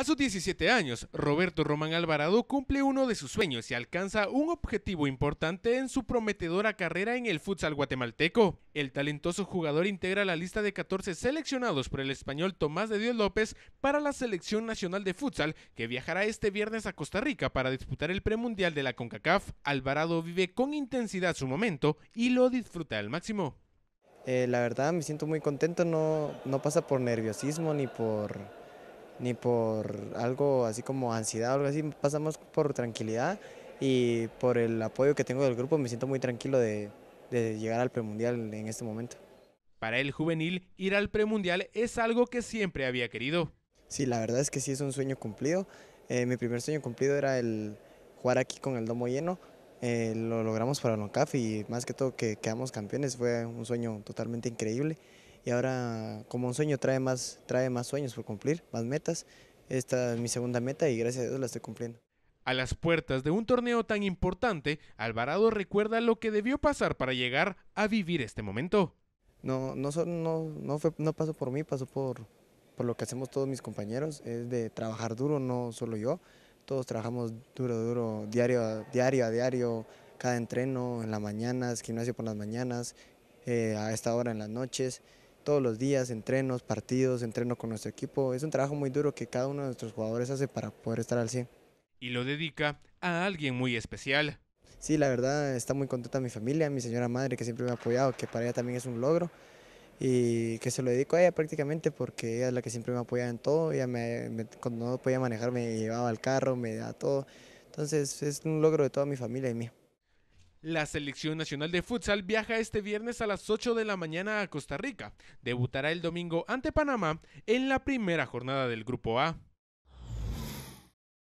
A sus 17 años, Roberto Román Alvarado cumple uno de sus sueños y alcanza un objetivo importante en su prometedora carrera en el futsal guatemalteco. El talentoso jugador integra la lista de 14 seleccionados por el español Tomás de Dios López para la Selección Nacional de Futsal, que viajará este viernes a Costa Rica para disputar el premundial de la CONCACAF. Alvarado vive con intensidad su momento y lo disfruta al máximo. Eh, la verdad me siento muy contento, no pasa por nerviosismo ni por ni por algo así como ansiedad o algo así, pasamos por tranquilidad y por el apoyo que tengo del grupo me siento muy tranquilo de, llegar al premundial en este momento. Para el juvenil, ir al premundial es algo que siempre había querido. Sí, la verdad es que sí es un sueño cumplido. Eh, mi primer sueño cumplido era el jugar aquí con el domo lleno. Eh, lo logramos para el y más que todo que quedamos campeones fue un sueño totalmente increíble y ahora como un sueño trae más, trae más sueños por cumplir, más metas. Esta es mi segunda meta y gracias a Dios la estoy cumpliendo. A las puertas de un torneo tan importante, Alvarado recuerda lo que debió pasar para llegar a vivir este momento. No, no, no, no, pasó por mí, pasó por, por lo que hacemos todos mis compañeros, es de trabajar duro, no solo yo. Todos trabajamos duro, duro, diario a diario, diario, cada entreno, en las mañanas, gimnasio por las mañanas, eh, a esta hora en las noches todos los días, entrenos, partidos, entreno con nuestro equipo. Es un trabajo muy duro que cada uno de nuestros jugadores hace para poder estar al 100. Y lo dedica a alguien muy especial. Sí, la verdad está muy contenta mi familia, mi señora madre que siempre me ha apoyado, que para ella también es un logro y que se lo dedico a ella prácticamente porque ella es la que siempre me ha apoyado en todo, ella me, cuando no podía manejar me llevaba al carro, me daba todo. Entonces es un logro de toda mi familia y mío. La selección nacional de futsal viaja este viernes a las 8 de la mañana a Costa Rica. Debutará el domingo ante Panamá en la primera jornada del Grupo A.